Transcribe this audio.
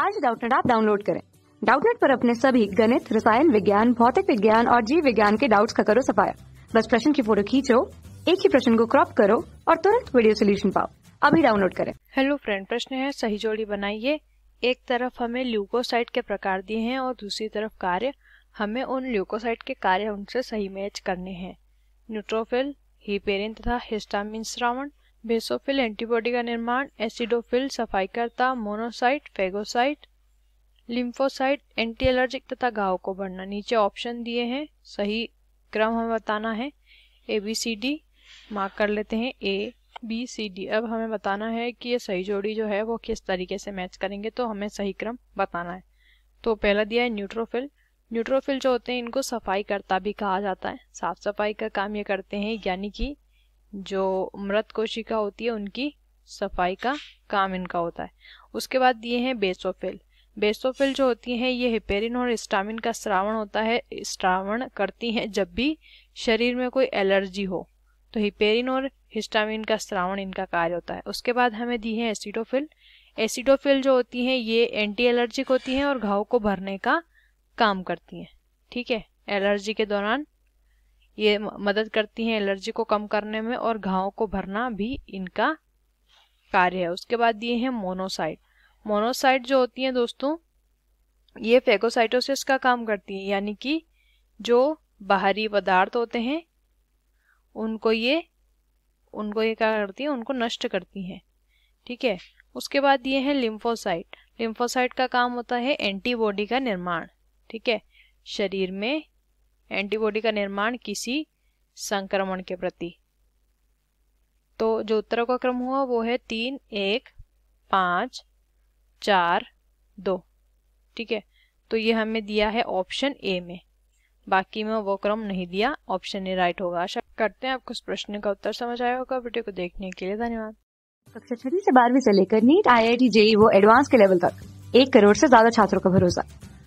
आज डाउटनेट आप डाउनलोड करें डाउटनेट पर अपने सभी गणित रसायन विज्ञान भौतिक विज्ञान और जीव विज्ञान के डाउट्स का करो सफाया बस प्रश्न की फोटो खींचो एक ही प्रश्न को क्रॉप करो और तुरंत वीडियो सोल्यूशन पाओ अभी डाउनलोड करें हेलो फ्रेंड प्रश्न है सही जोड़ी बनाइए एक तरफ हमें ल्यूकोसाइट के प्रकार दिए हैं और दूसरी तरफ कार्य हमें उन ल्यूकोसाइट के कार्य उनसे सही मैच करने हैं न्यूट्रोफिल हीपेरिन तथा हिस्टामिन श्रावण बेसोफिल एंटीबॉडी का निर्माण एसिडोफिल सफाईकर्ता monocyte phagocyte lymphocyte anti allergic तथा घाव को भरना नीचे ऑप्शन दिए हैं सही क्रम हमें बताना है A B C D mark कर लेते हैं ए बी सी डी अब हमें बताना है कि ये सही जोड़ी जो है वो किस तरीके से मैच करेंगे तो हमें सही क्रम बताना है तो पहला दिया है न्यूट्रोफिल न्यूट्रोफिल जो होते हैं इनको सफाई करता भी कहा जाता है साफ सफाई का काम ये करते हैं यानी कि जो मृत कोशिका होती है उनकी सफाई का काम इनका होता है उसके बाद ये हैं बेसोफिल बेसोफिल जो होती हैं ये हिपेरिन और स्टामिन का श्रावण होता है श्रावण करती हैं जब भी शरीर में कोई एलर्जी हो तो हिपेरिन और हिस्टामिन का श्रावण इनका कार्य होता है उसके बाद हमें दी है एसिडोफिल एसिडोफिल जो होती हैं ये एंटी एलर्जिक होती हैं और घाव को भरने का काम करती हैं ठीक है एलर्जी के दौरान ये मदद करती हैं एलर्जी को कम करने में और घावों को भरना भी इनका कार्य है उसके बाद ये हैं मोनोसाइट मोनोसाइट जो होती हैं दोस्तों ये फेगोसाइटोसिस का काम करती हैं यानी कि जो बाहरी पदार्थ होते हैं उनको ये उनको ये क्या करती हैं उनको नष्ट करती हैं ठीक है उसके बाद ये हैं लिम्फोसाइट लिम्फोसाइट का काम होता है एंटीबॉडी का निर्माण ठीक है शरीर में एंटीबॉडी का निर्माण किसी संक्रमण के प्रति तो जो उत्तरों का क्रम हुआ वो है तीन एक पाँच चार दो ठीक है तो ये हमें दिया है ऑप्शन ए में बाकी में वो क्रम नहीं दिया ऑप्शन ए राइट होगा आशा करते हैं आपको इस प्रश्न का उत्तर समझ आया होगा वीडियो को देखने के लिए धन्यवाद कक्षा छठी से बारहवीं से लेकर NEET I I T JEE वो एडवांस के लेवल तक एक करोड़ से ज्यादा छात्रों का भरोसा